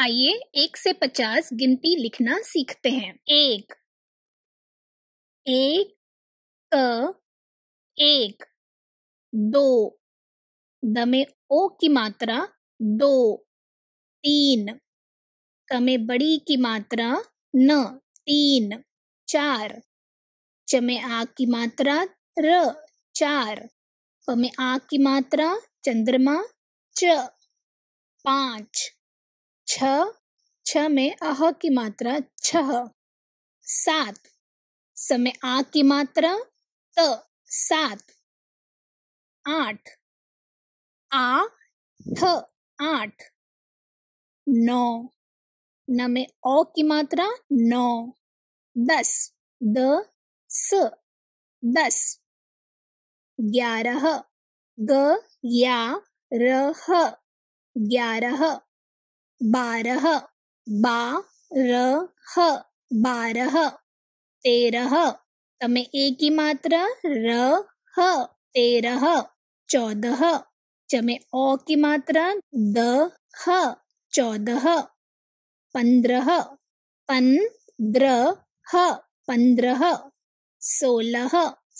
आइए एक से पचास गिनती लिखना सीखते हैं एक एक क एक दो दमे ओ की मात्रा दो तीन कमे बड़ी की मात्रा न तीन चार चमे आ की मात्रा र चार पमे में आ की मात्रा चंद्रमा च पांच छ छ में अह की मात्रा छह सात समय आ की मात्रा त सात आठ आ थ आठ नौ न में ओ की मात्रा नौ दस द स दस ग्यारह ग या रह ग्यारह बारह बा र ह बारह तेरह तमें एक मात्र र ह तेरह चौदह चमे ओ की मात्र द ह चौदह पंद्रह पंद्र द्र ह पंद्रह सोलह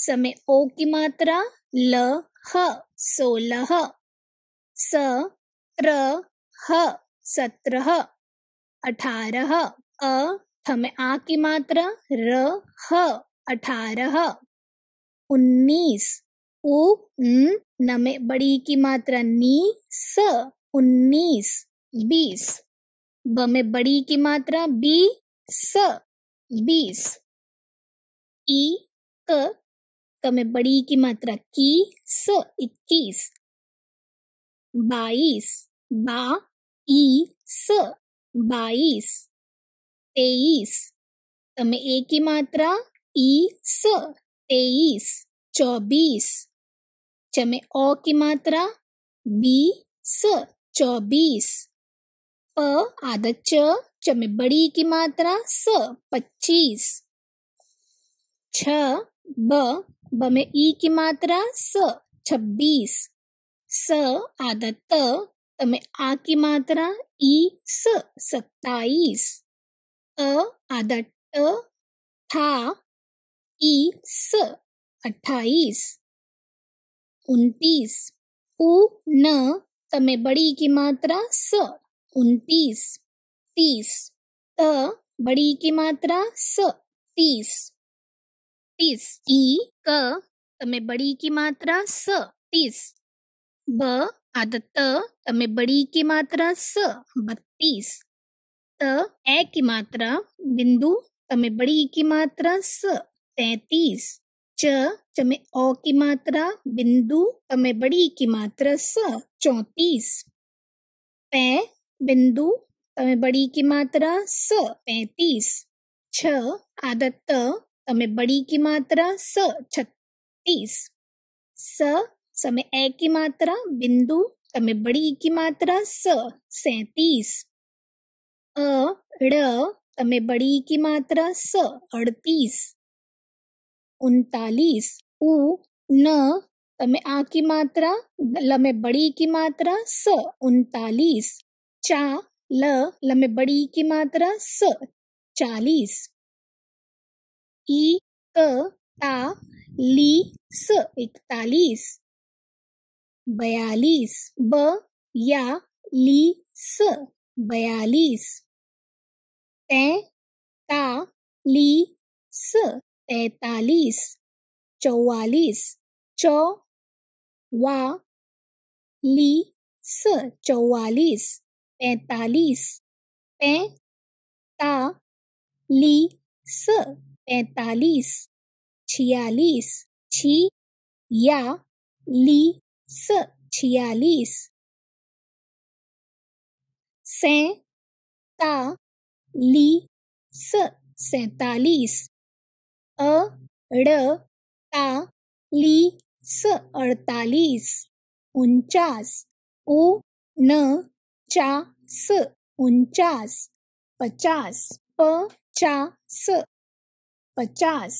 समय ओ की मात्रा ल ह सोलह स त्र ह सत्रह अठारह अ थमे आ की मात्रा र ह अठारह उन्नीस उ न में बड़ी की मात्रा नी स उन्नीस बीस ब में बड़ी की मात्रा बी स बीस ई क क में बड़ी की मात्रा की स इक्कीस बाईस बा ईस बाईस तेईस તમે એ की मात्रा स तेईस चौबीस चमे ओ की मात्रा बी स चौबीस प आधा च चमे बड़ी की मात्रा स पच्चीस छ ब ब में ई की मात्रा स छब्बीस स आदत ते आ की मात्रा ई स सत्ताईस अ आधा ट था ई स अट्ठाईस उन्तीस उ न ते बड़ी की मात्रा स उन्तीस तीस त बड़ी की मात्रा स तीस तीस ई क ते बड़ी की मात्रा स तीस ब આદ ત बड़ी की मात्रा स बत्तीस त ए की मात्रा बिंदु ते बड़ी की मात्रा स तैतीस च च ओ की मात्रा बिंदु तमे बड़ी की मात्रा स चौतीस पै बिंदु तमे बड़ी की मात्रा स पैतीस छ आदत तमे बड़ी की मात्रा स छत्तीस स समय ए की मात्रा बिंदु समय बड़ी ई की मात्रा स सैतीस अ ड़ बड़ी ई की मात्रा स अड़तीस उनतालीस उ न स आ की मात्रा ल में बड़ी की मात्रा स उनतालीस चा ल ल में बड़ी की मात्रा स चालीस ई क ता ली स इकतालीस बयालीस ब या ली स बयालीस तैतालीस तैतालीस चौवालीस चौ वा ली स चौवालीस पैतालीस पैता ली स पैतालीस छियालीस छी या ली स छियालीस सै ता ली स सैतालीस अ ड़ ता ली स अड़तालीस उनचास उ न चा स उनचास पचास प चा स पचास